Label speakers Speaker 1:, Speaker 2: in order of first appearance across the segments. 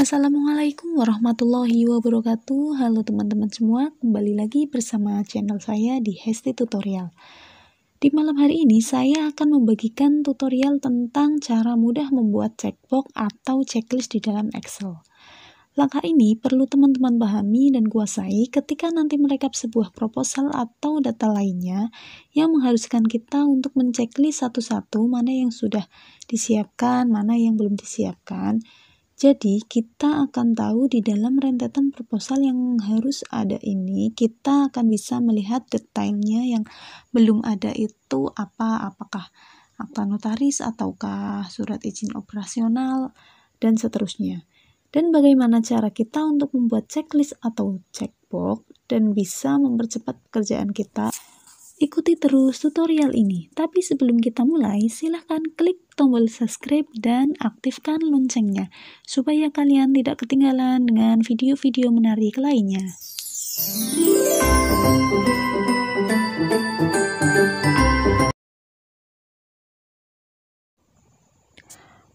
Speaker 1: Assalamualaikum warahmatullahi wabarakatuh Halo teman-teman semua Kembali lagi bersama channel saya di Hesti Tutorial Di malam hari ini saya akan membagikan tutorial tentang cara mudah membuat checkbox atau checklist di dalam Excel Langkah ini perlu teman-teman pahami dan kuasai ketika nanti merekap sebuah proposal atau data lainnya yang mengharuskan kita untuk menceklis satu-satu mana yang sudah disiapkan, mana yang belum disiapkan, jadi kita akan tahu di dalam rentetan proposal yang harus ada ini, kita akan bisa melihat detailnya yang belum ada itu apa, apakah akta notaris ataukah surat izin operasional dan seterusnya. Dan bagaimana cara kita untuk membuat checklist atau checkbox dan bisa mempercepat pekerjaan kita Ikuti terus tutorial ini, tapi sebelum kita mulai, silahkan klik tombol subscribe dan aktifkan loncengnya, supaya kalian tidak ketinggalan dengan video-video menarik lainnya.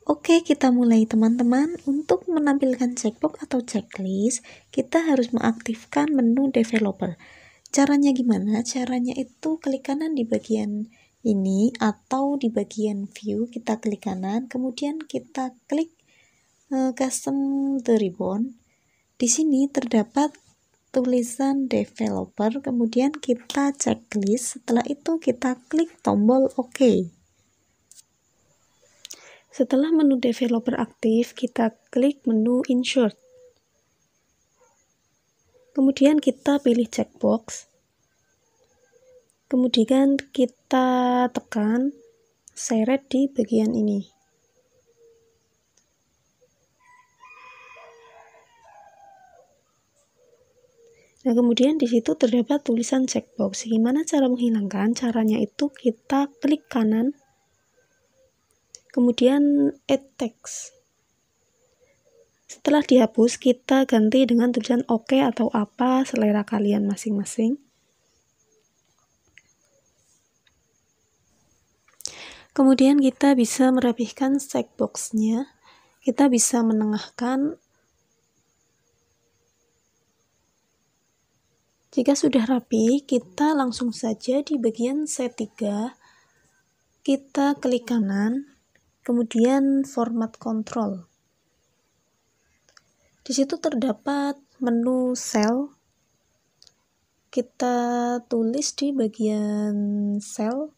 Speaker 1: Oke, kita mulai teman-teman. Untuk menampilkan checkbox atau checklist, kita harus mengaktifkan menu developer. Caranya gimana? Caranya itu klik kanan di bagian ini atau di bagian view kita klik kanan, kemudian kita klik eh, custom the ribbon. Di sini terdapat tulisan developer, kemudian kita checklist. Setelah itu kita klik tombol OK. Setelah menu developer aktif, kita klik menu insert. Kemudian kita pilih checkbox. Kemudian kita tekan seret di bagian ini. Nah, kemudian di situ terdapat tulisan checkbox. Gimana cara menghilangkan? Caranya itu kita klik kanan, kemudian add text. Setelah dihapus, kita ganti dengan tulisan oke okay atau apa selera kalian masing-masing. Kemudian kita bisa merapihkan stack box-nya. Kita bisa menengahkan. Jika sudah rapi, kita langsung saja di bagian C3. Kita klik kanan, kemudian format control. Di situ terdapat menu sel. Kita tulis di bagian sel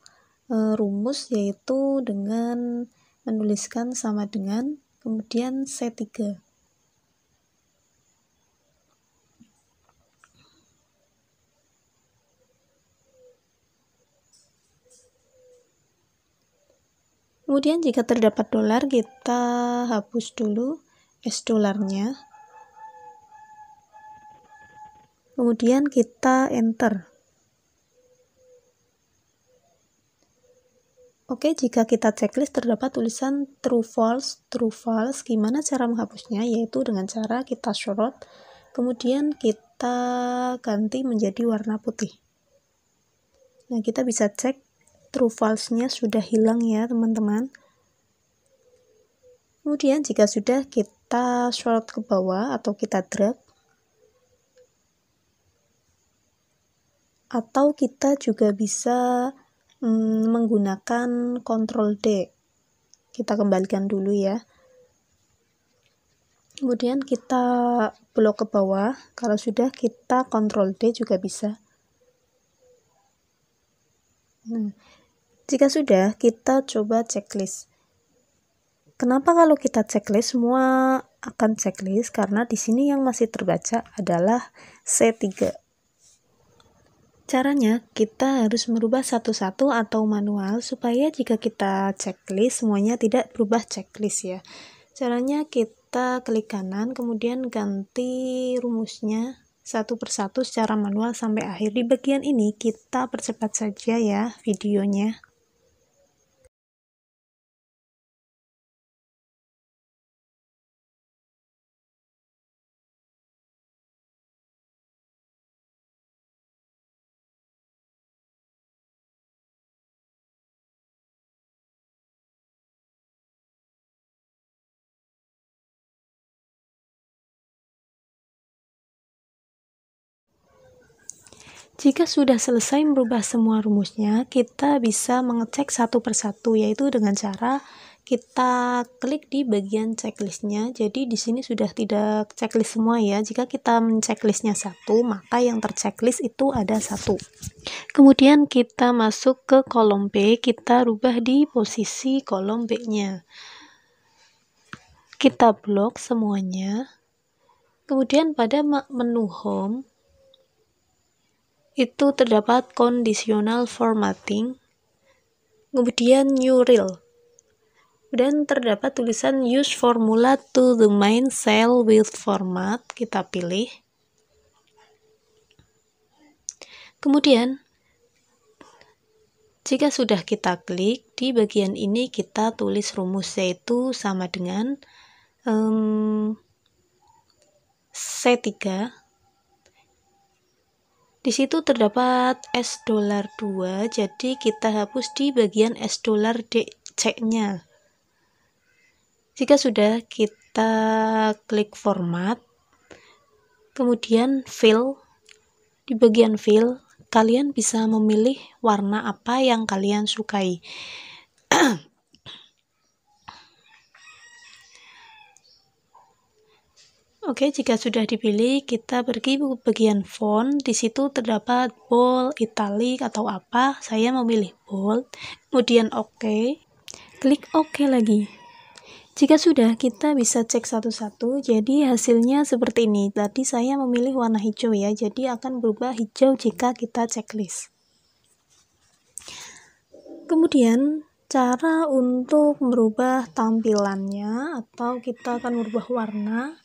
Speaker 1: e, rumus yaitu dengan menuliskan sama dengan kemudian C3. Kemudian jika terdapat dolar kita hapus dulu S dolarnya. kemudian kita enter Oke, jika kita checklist terdapat tulisan true false, true false, gimana cara menghapusnya? Yaitu dengan cara kita sorot kemudian kita ganti menjadi warna putih. Nah, kita bisa cek true false-nya sudah hilang ya, teman-teman. Kemudian jika sudah kita sorot ke bawah atau kita drag, atau kita juga bisa mm, menggunakan Ctrl D. Kita kembalikan dulu ya. Kemudian kita blok ke bawah. Kalau sudah kita Ctrl D juga bisa. Nah, jika sudah, kita coba checklist. Kenapa kalau kita checklist semua akan checklist karena di sini yang masih terbaca adalah C3. Caranya, kita harus merubah satu-satu atau manual supaya jika kita checklist, semuanya tidak berubah checklist ya. Caranya kita klik kanan, kemudian ganti rumusnya satu persatu secara manual sampai akhir. Di bagian ini kita percepat saja ya videonya. Jika sudah selesai merubah semua rumusnya, kita bisa mengecek satu persatu, yaitu dengan cara kita klik di bagian checklistnya. Jadi di sini sudah tidak checklist semua ya. Jika kita menchecklistnya satu, maka yang terchecklist itu ada satu. Kemudian kita masuk ke kolom B, kita rubah di posisi kolom B-nya. Kita blok semuanya. Kemudian pada menu home, itu terdapat conditional formatting, kemudian new rule, dan terdapat tulisan use formula to the main cell with format, kita pilih. Kemudian, jika sudah kita klik, di bagian ini kita tulis rumus yaitu sama dengan um, mmm, C3 di situ terdapat S dolar 2, jadi kita hapus di bagian S dolar DC-nya. Jika sudah, kita klik format, kemudian fill. Di bagian fill, kalian bisa memilih warna apa yang kalian sukai. Oke, jika sudah dipilih, kita pergi ke bagian font. Di situ terdapat bold, italic, atau apa. Saya memilih bold. Kemudian oke, Klik OK lagi. Jika sudah, kita bisa cek satu-satu. Jadi hasilnya seperti ini. Tadi saya memilih warna hijau ya, jadi akan berubah hijau jika kita checklist. Kemudian, cara untuk merubah tampilannya atau kita akan merubah warna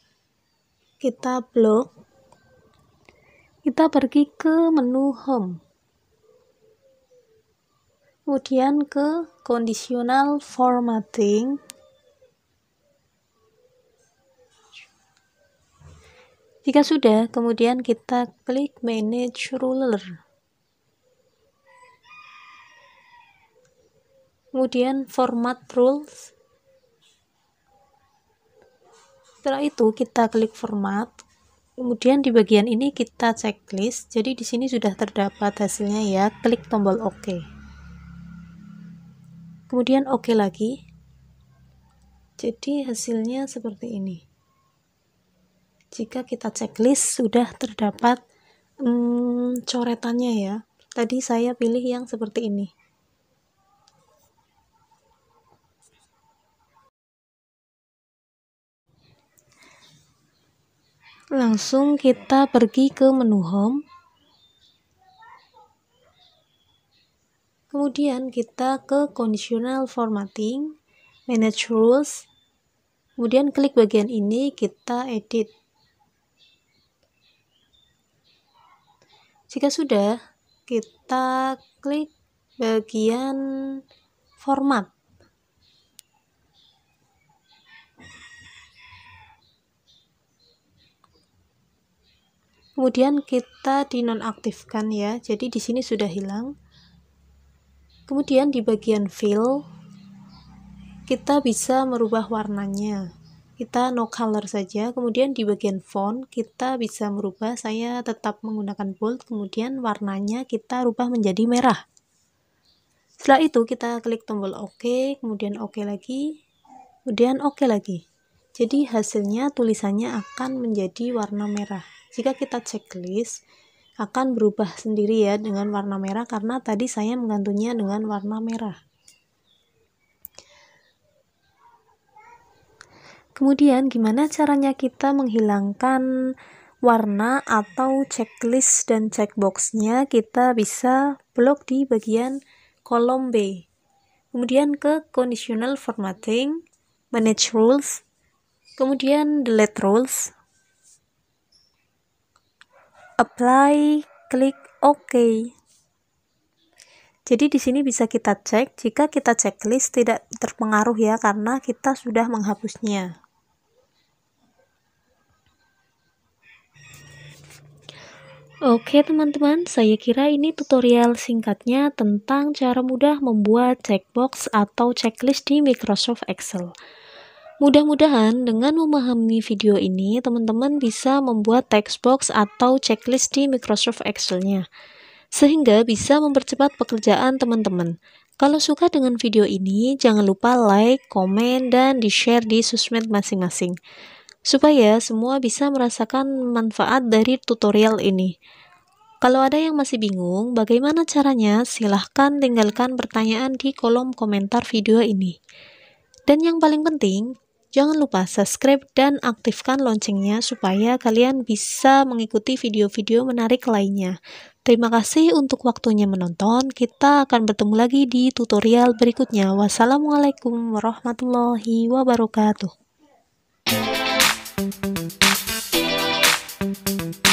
Speaker 1: kita blok kita pergi ke menu home kemudian ke conditional formatting jika sudah kemudian kita klik manage ruler kemudian format rules setelah itu kita klik format kemudian di bagian ini kita checklist jadi di sini sudah terdapat hasilnya ya klik tombol ok kemudian ok lagi jadi hasilnya seperti ini jika kita checklist sudah terdapat hmm, coretannya ya tadi saya pilih yang seperti ini Langsung kita pergi ke menu home. Kemudian kita ke conditional formatting, manage rules. Kemudian klik bagian ini kita edit. Jika sudah, kita klik bagian format. kemudian kita dinonaktifkan ya jadi di sini sudah hilang kemudian di bagian fill kita bisa merubah warnanya kita no color saja kemudian di bagian font kita bisa merubah saya tetap menggunakan bold kemudian warnanya kita rubah menjadi merah setelah itu kita klik tombol OK kemudian OK lagi kemudian OK lagi jadi hasilnya tulisannya akan menjadi warna merah jika kita checklist, akan berubah sendiri ya dengan warna merah karena tadi saya menggantungnya dengan warna merah. Kemudian gimana caranya kita menghilangkan warna atau checklist dan checkboxnya kita bisa blok di bagian kolom B. Kemudian ke conditional formatting, manage rules, kemudian delete rules, apply, klik OK. Jadi di sini bisa kita cek jika kita checklist tidak terpengaruh ya karena kita sudah menghapusnya. Oke teman-teman, saya kira ini tutorial singkatnya tentang cara mudah membuat checkbox atau checklist di Microsoft Excel. Mudah-mudahan dengan memahami video ini, teman-teman bisa membuat text box atau checklist di Microsoft Excel-nya, sehingga bisa mempercepat pekerjaan teman-teman. Kalau suka dengan video ini, jangan lupa like, komen, dan di-share di sosmed masing-masing, supaya semua bisa merasakan manfaat dari tutorial ini. Kalau ada yang masih bingung bagaimana caranya, silahkan tinggalkan pertanyaan di kolom komentar video ini. Dan yang paling penting, Jangan lupa subscribe dan aktifkan loncengnya supaya kalian bisa mengikuti video-video menarik lainnya. Terima kasih untuk waktunya menonton. Kita akan bertemu lagi di tutorial berikutnya. Wassalamualaikum warahmatullahi wabarakatuh.